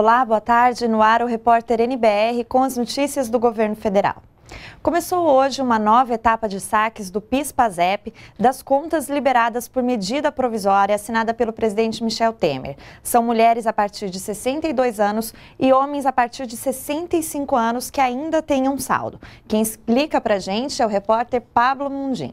Olá, boa tarde. No ar, o repórter NBR com as notícias do governo federal. Começou hoje uma nova etapa de saques do PIS-PASEP das contas liberadas por medida provisória assinada pelo presidente Michel Temer. São mulheres a partir de 62 anos e homens a partir de 65 anos que ainda tenham saldo. Quem explica pra gente é o repórter Pablo Mundim.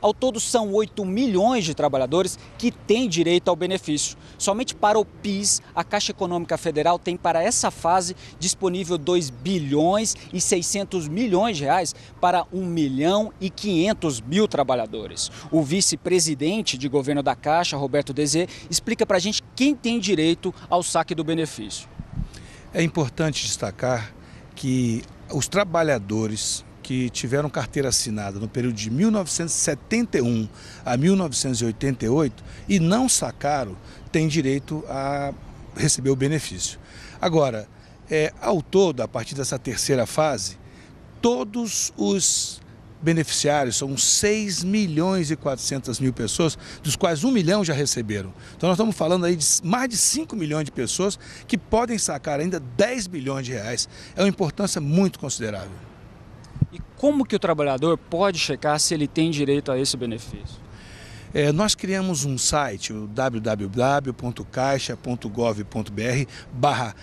Ao todo, são 8 milhões de trabalhadores que têm direito ao benefício. Somente para o PIS, a Caixa Econômica Federal tem para essa fase disponível 2 bilhões e 600 milhões de reais para 1 milhão e 500 mil trabalhadores. O vice-presidente de governo da Caixa, Roberto Dezê, explica para a gente quem tem direito ao saque do benefício. É importante destacar que os trabalhadores que tiveram carteira assinada no período de 1971 a 1988 e não sacaram, têm direito a receber o benefício. Agora, é, ao todo, a partir dessa terceira fase, todos os beneficiários, são 6 milhões e 400 mil pessoas, dos quais 1 milhão já receberam. Então nós estamos falando aí de mais de 5 milhões de pessoas que podem sacar ainda 10 bilhões de reais. É uma importância muito considerável. Como que o trabalhador pode checar se ele tem direito a esse benefício? É, nós criamos um site, o www.caixa.gov.br barra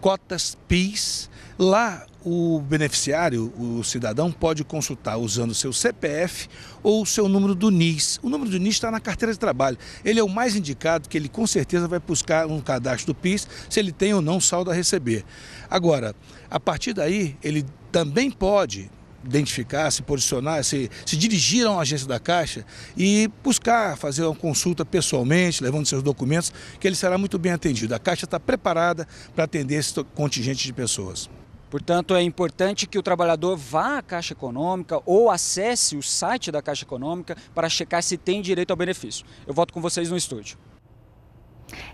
cotas PIS. Lá o beneficiário, o cidadão, pode consultar usando seu CPF ou o seu número do NIS. O número do NIS está na carteira de trabalho. Ele é o mais indicado, que ele com certeza vai buscar um cadastro do PIS, se ele tem ou não saldo a receber. Agora, a partir daí, ele também pode identificar, se posicionar, se, se dirigir a uma agência da Caixa e buscar fazer uma consulta pessoalmente, levando seus documentos, que ele será muito bem atendido. A Caixa está preparada para atender esse contingente de pessoas. Portanto, é importante que o trabalhador vá à Caixa Econômica ou acesse o site da Caixa Econômica para checar se tem direito ao benefício. Eu volto com vocês no estúdio.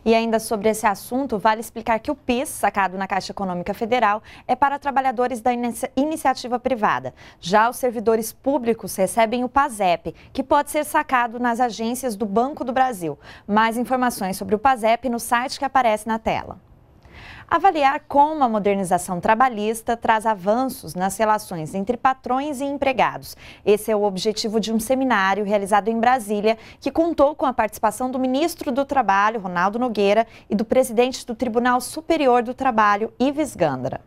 E ainda sobre esse assunto, vale explicar que o PIS, sacado na Caixa Econômica Federal, é para trabalhadores da inicia iniciativa privada. Já os servidores públicos recebem o PASEP, que pode ser sacado nas agências do Banco do Brasil. Mais informações sobre o PASEP no site que aparece na tela. Avaliar como a modernização trabalhista traz avanços nas relações entre patrões e empregados. Esse é o objetivo de um seminário realizado em Brasília, que contou com a participação do ministro do Trabalho, Ronaldo Nogueira, e do presidente do Tribunal Superior do Trabalho, Ives Gandra.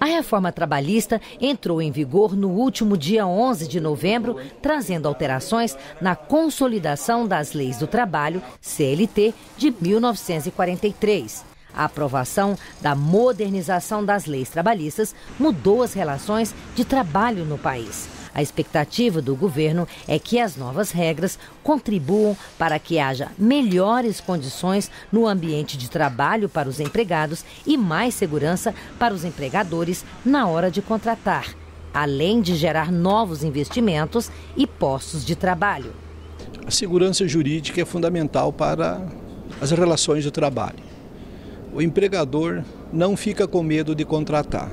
A reforma trabalhista entrou em vigor no último dia 11 de novembro, trazendo alterações na consolidação das leis do trabalho CLT de 1943. A aprovação da modernização das leis trabalhistas mudou as relações de trabalho no país. A expectativa do governo é que as novas regras contribuam para que haja melhores condições no ambiente de trabalho para os empregados e mais segurança para os empregadores na hora de contratar, além de gerar novos investimentos e postos de trabalho. A segurança jurídica é fundamental para as relações de trabalho. O empregador não fica com medo de contratar.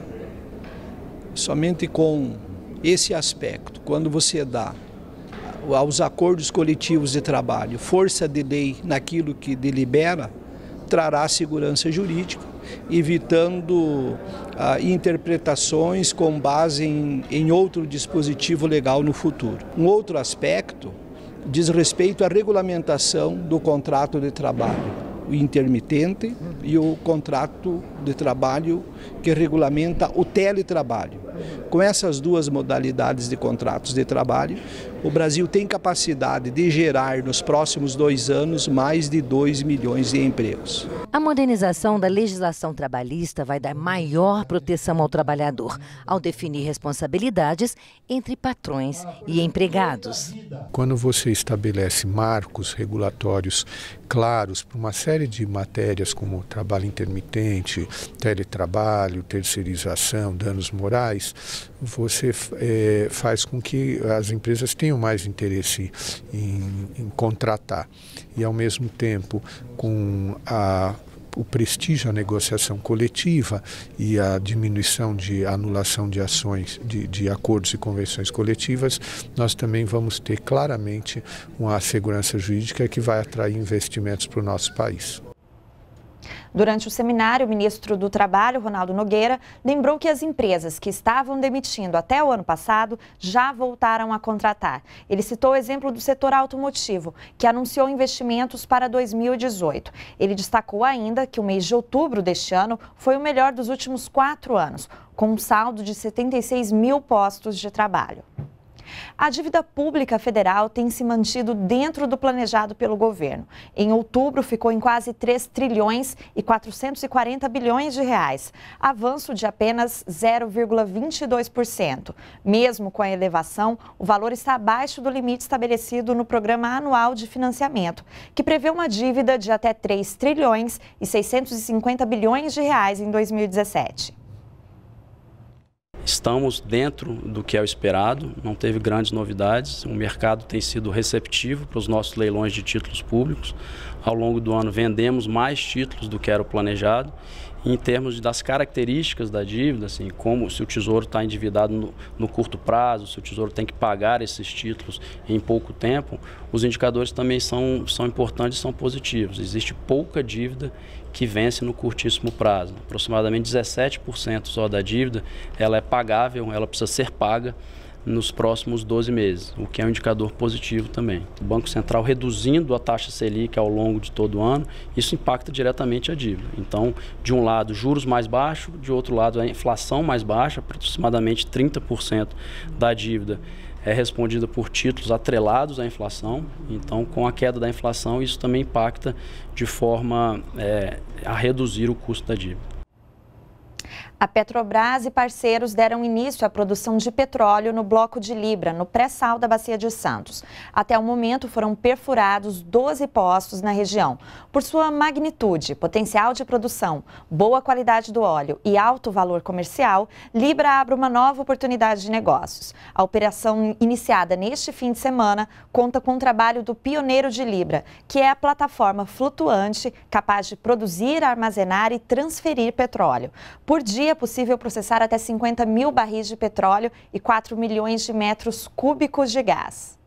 Somente com esse aspecto. Quando você dá aos acordos coletivos de trabalho força de lei naquilo que delibera, trará segurança jurídica, evitando ah, interpretações com base em, em outro dispositivo legal no futuro. Um outro aspecto diz respeito à regulamentação do contrato de trabalho o intermitente e o contrato de trabalho que regulamenta o teletrabalho. Com essas duas modalidades de contratos de trabalho, o Brasil tem capacidade de gerar nos próximos dois anos mais de 2 milhões de empregos. A modernização da legislação trabalhista vai dar maior proteção ao trabalhador, ao definir responsabilidades entre patrões e empregados. Quando você estabelece marcos regulatórios claros para uma série de matérias como trabalho intermitente, teletrabalho, trabalho, terceirização, danos morais, você é, faz com que as empresas tenham mais interesse em, em contratar. E, ao mesmo tempo, com a o prestígio à negociação coletiva e a diminuição de anulação de ações, de, de, acordos e convenções coletivas, nós também vamos ter claramente uma segurança jurídica que vai atrair investimentos para o nosso país. Durante o seminário, o ministro do Trabalho, Ronaldo Nogueira, lembrou que as empresas que estavam demitindo até o ano passado já voltaram a contratar. Ele citou o exemplo do setor automotivo, que anunciou investimentos para 2018. Ele destacou ainda que o mês de outubro deste ano foi o melhor dos últimos quatro anos, com um saldo de 76 mil postos de trabalho. A dívida pública federal tem se mantido dentro do planejado pelo governo. Em outubro, ficou em quase 3 trilhões e 440 bilhões de reais, avanço de apenas 0,22%. Mesmo com a elevação, o valor está abaixo do limite estabelecido no Programa Anual de Financiamento, que prevê uma dívida de até 3 trilhões e 650 bilhões de reais em 2017. Estamos dentro do que é o esperado, não teve grandes novidades. O mercado tem sido receptivo para os nossos leilões de títulos públicos. Ao longo do ano, vendemos mais títulos do que era o planejado em termos das características da dívida, assim, como se o tesouro está endividado no, no, curto prazo, se o tesouro tem que pagar esses títulos em pouco tempo, os indicadores também são, são importantes são positivos. Existe pouca dívida que vence no curtíssimo prazo. Aproximadamente 17% só da dívida ela é pagável, ela precisa ser paga nos próximos 12 meses, o que é um indicador positivo também. O Banco Central reduzindo a taxa Selic ao longo de todo o ano, isso impacta diretamente a dívida. Então, de um lado, juros mais baixos, de outro lado, a inflação mais baixa, aproximadamente 30% da dívida é respondida por títulos atrelados à inflação. Então, com a queda da inflação, isso também impacta de forma é, a reduzir o custo da dívida. A Petrobras e parceiros deram início à produção de petróleo no bloco de Libra, no pré-sal da Bacia de Santos. Até o momento foram perfurados 12 postos na região. Por sua magnitude, potencial de produção, boa qualidade do óleo e alto valor comercial, Libra abre uma nova oportunidade de negócios. A operação iniciada neste fim de semana conta com o trabalho do pioneiro de Libra, que é a plataforma flutuante capaz de produzir, armazenar e transferir petróleo. Por dia, seria possível processar até 50 mil barris de petróleo e 4 milhões de metros cúbicos de gás.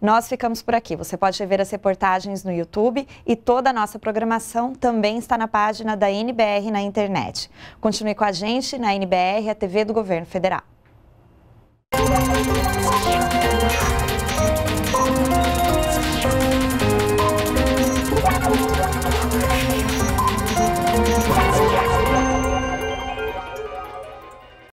Nós ficamos por aqui. Você pode ver as reportagens no YouTube e toda a nossa programação também está na página da NBR na internet. Continue com a gente na NBR, a TV do Governo Federal.